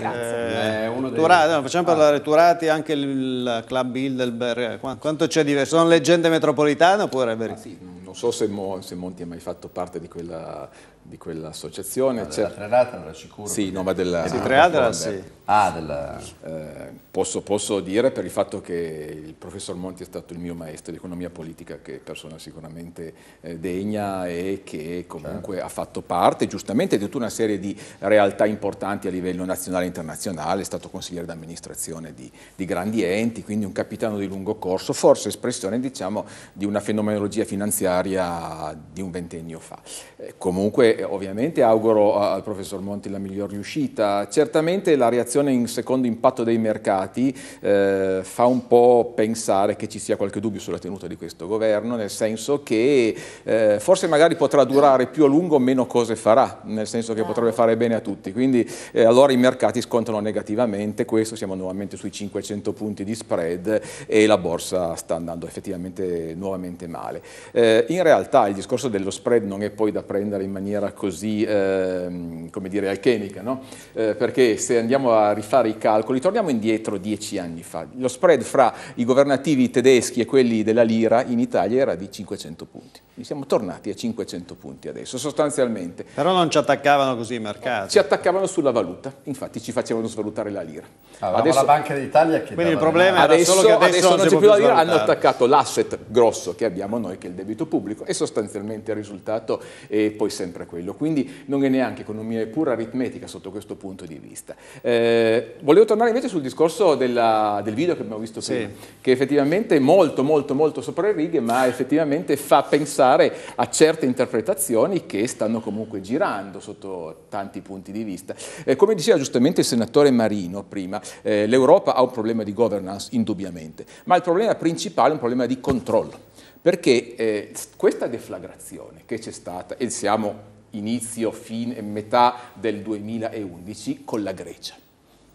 Grazie. Eh, eh, eh Turati, no, facciamo parlare Turati, anche il club Bilderberg. Eh, quanto c'è di Sono leggende metropolitane oppure è vero? Ah, sì, non so se, Mo, se Monti ha mai fatto parte di quella di quell'associazione. Ah, della Treadata, non sicuro? Sì, no, ma della... Sì, Treadata, sì. Ah, della... Eh, posso, posso, dire per il fatto che il professor Monti è stato il mio maestro di economia politica, che è persona sicuramente eh, degna e che comunque certo. ha fatto parte giustamente di tutta una serie di realtà importanti a livello nazionale e internazionale, è stato consigliere d'amministrazione di, di grandi enti, quindi un capitano di lungo corso, forse espressione diciamo di una fenomenologia finanziaria di un ventennio fa. Eh, comunque eh, ovviamente auguro al professor Monti la miglior riuscita. Certamente la reazione in secondo impatto dei mercati eh, fa un po' pensare che ci sia qualche dubbio sulla tenuta di questo governo, nel senso che eh, forse magari potrà durare più a lungo meno cose farà, nel senso che potrebbe fare bene a tutti. Quindi eh, allora i mercati scontano negativamente questo, siamo nuovamente sui 500 punti di spread e la borsa sta andando effettivamente nuovamente male. Eh, in realtà il discorso dello spread non è poi da prendere in maniera maniera così, eh, come dire, alchemica, no? eh, perché se andiamo a rifare i calcoli, torniamo indietro dieci anni fa, lo spread fra i governativi tedeschi e quelli della lira in Italia era di 500 punti. Quindi siamo tornati a 500 punti adesso, sostanzialmente. Però non ci attaccavano così i mercati. Ci attaccavano sulla valuta, infatti ci facevano svalutare la lira. Avevamo ah, adesso, la Banca d'Italia che... Quindi il problema era adesso, solo che adesso, adesso non, non c'è più la lira, hanno attaccato l'asset grosso che abbiamo noi, che è il debito pubblico, e sostanzialmente il risultato è poi sempre questo quello, quindi non è neanche economia, è pura aritmetica sotto questo punto di vista. Eh, volevo tornare invece sul discorso della, del video che abbiamo visto prima, sì. che effettivamente è molto molto molto sopra le righe, ma effettivamente fa pensare a certe interpretazioni che stanno comunque girando sotto tanti punti di vista. Eh, come diceva giustamente il senatore Marino prima, eh, l'Europa ha un problema di governance indubbiamente, ma il problema principale è un problema di controllo perché eh, questa deflagrazione che c'è stata, e siamo inizio, fine, metà del 2011 con la Grecia.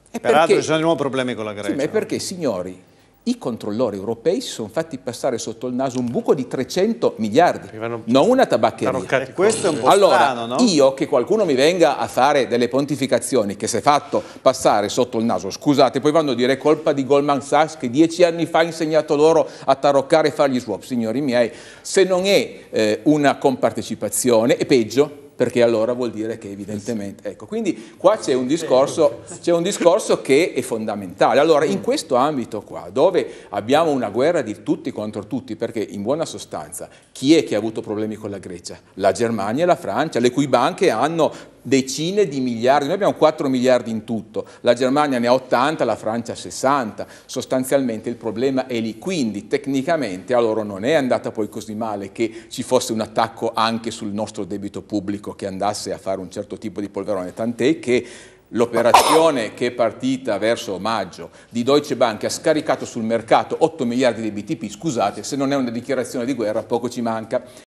E Peraltro perché, ci sono di nuovo problemi con la Grecia. Sì, ma è perché, signori, i controllori europei si sono fatti passare sotto il naso un buco di 300 miliardi, non una tabaccheria. Questo è un po' allora, strano, no? Io, che qualcuno mi venga a fare delle pontificazioni che si è fatto passare sotto il naso, scusate, poi vanno a dire colpa di Goldman Sachs che dieci anni fa ha insegnato loro a taroccare e fargli swap. Signori miei, se non è eh, una compartecipazione, è peggio perché allora vuol dire che evidentemente... Ecco, quindi qua c'è un, discorso, c'è un discorso che è fondamentale. Allora, in questo ambito qua, dove abbiamo una guerra di tutti contro tutti, perché in buona sostanza chi è che ha avuto problemi con la Grecia? La Germania e la Francia, le cui banche hanno decine di miliardi, noi abbiamo 4 miliardi in tutto, la Germania ne ha 80, la Francia 60, sostanzialmente il problema è lì, quindi tecnicamente a loro non è andata poi così male che ci fosse un attacco anche sul nostro debito pubblico che andasse a fare un certo tipo di polverone, tant'è che L'operazione che è partita verso maggio di Deutsche Bank ha scaricato sul mercato 8 miliardi di BTP, scusate, se non è una dichiarazione di guerra poco ci manca.